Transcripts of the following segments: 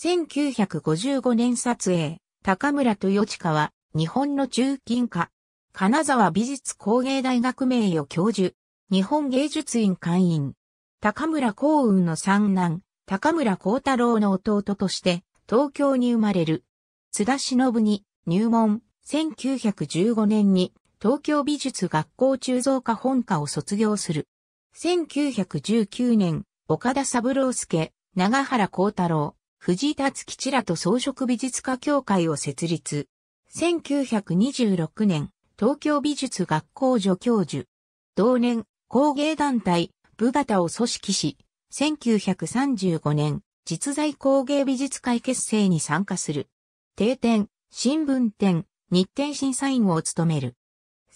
1955年撮影、高村豊近は、日本の中近科、金沢美術工芸大学名誉教授、日本芸術院会員、高村幸雲の三男、高村幸太郎の弟として、東京に生まれる。津田忍に入門、1915年に東京美術学校鋳造科本科を卒業する。1919年、岡田三郎介、長原幸太郎、藤井達吉らと装飾美術家協会を設立。1926年、東京美術学校助教授。同年、工芸団体、部型を組織し、1935年、実在工芸美術会結成に参加する。定点、新聞店、日展審査員を務める。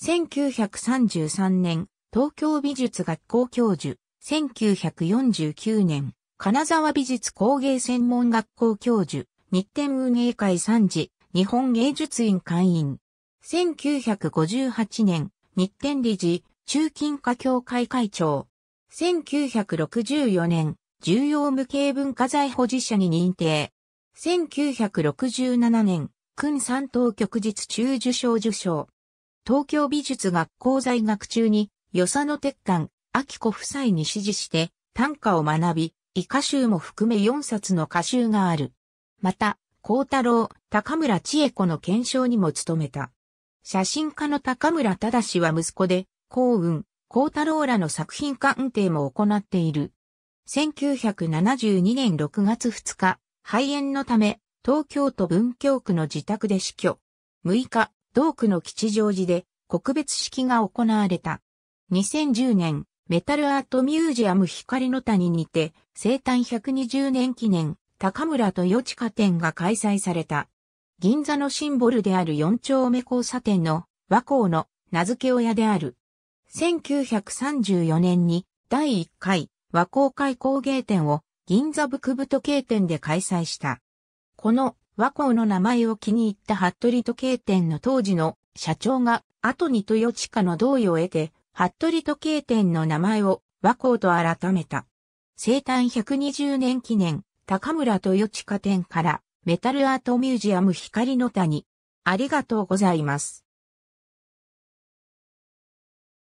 1933年、東京美術学校教授、1949年、金沢美術工芸専門学校教授、日展運営会参事、日本芸術院会員。1958年、日展理事、中近華協会会長。1964年、重要無形文化財保持者に認定。1967年、訓三等局日中受賞受賞。東京美術学校在学中に、与謝野鉄管、秋子夫妻に指示して、短歌を学び、以下集も含め4冊の歌集がある。また、高太郎、高村千恵子の検証にも努めた。写真家の高村忠は息子で、幸運、幸太郎らの作品鑑定も行っている。1972年6月2日、肺炎のため、東京都文京区の自宅で死去。6日、同区の吉祥寺で、告別式が行われた。2010年、メタルアートミュージアム光の谷にて生誕120年記念高村豊下展が開催された。銀座のシンボルである四丁目交差点の和光の名付け親である。1934年に第1回和光開工芸展を銀座北部時計店で開催した。この和光の名前を気に入った服部時計店の当時の社長が後に豊地下の同意を得て服部時計店の名前を和光と改めた。生誕120年記念、高村豊地下店から、メタルアートミュージアム光の谷。ありがとうございます。